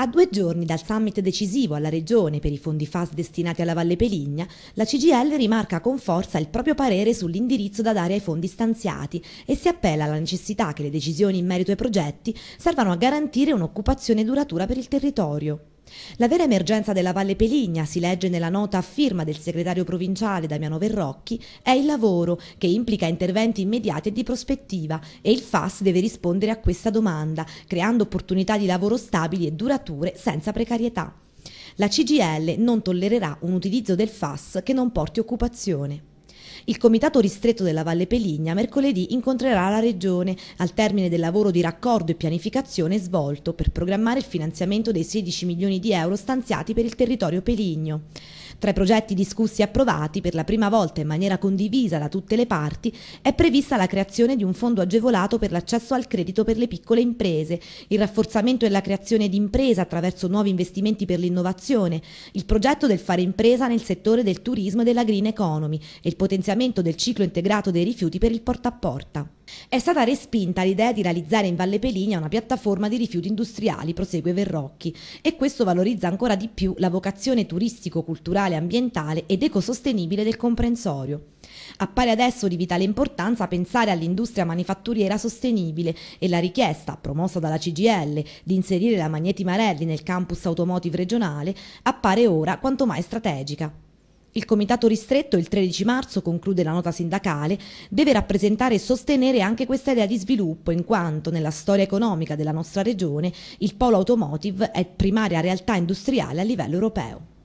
A due giorni dal summit decisivo alla Regione per i fondi FAS destinati alla Valle Peligna, la CGL rimarca con forza il proprio parere sull'indirizzo da dare ai fondi stanziati e si appella alla necessità che le decisioni in merito ai progetti servano a garantire un'occupazione duratura per il territorio. La vera emergenza della Valle Peligna, si legge nella nota a firma del segretario provinciale Damiano Verrocchi, è il lavoro, che implica interventi immediati e di prospettiva e il FAS deve rispondere a questa domanda, creando opportunità di lavoro stabili e durature senza precarietà. La CGL non tollererà un utilizzo del FAS che non porti occupazione. Il Comitato Ristretto della Valle Peligna mercoledì incontrerà la Regione al termine del lavoro di raccordo e pianificazione svolto per programmare il finanziamento dei 16 milioni di euro stanziati per il territorio peligno. Tra i progetti discussi e approvati per la prima volta in maniera condivisa da tutte le parti è prevista la creazione di un fondo agevolato per l'accesso al credito per le piccole imprese, il rafforzamento e la creazione di imprese attraverso nuovi investimenti per l'innovazione, il progetto del fare impresa nel settore del turismo e della green economy e il potenziamento l'ampliamento del ciclo integrato dei rifiuti per il porta a porta. È stata respinta l'idea di realizzare in Valle Peligna una piattaforma di rifiuti industriali, prosegue Verrocchi, e questo valorizza ancora di più la vocazione turistico-culturale, ambientale ed ecosostenibile del comprensorio. Appare adesso di vitale importanza pensare all'industria manifatturiera sostenibile e la richiesta, promossa dalla CGL, di inserire la Magneti Marelli nel campus automotive regionale appare ora quanto mai strategica. Il comitato ristretto il 13 marzo, conclude la nota sindacale, deve rappresentare e sostenere anche questa idea di sviluppo in quanto nella storia economica della nostra regione il polo automotive è primaria realtà industriale a livello europeo.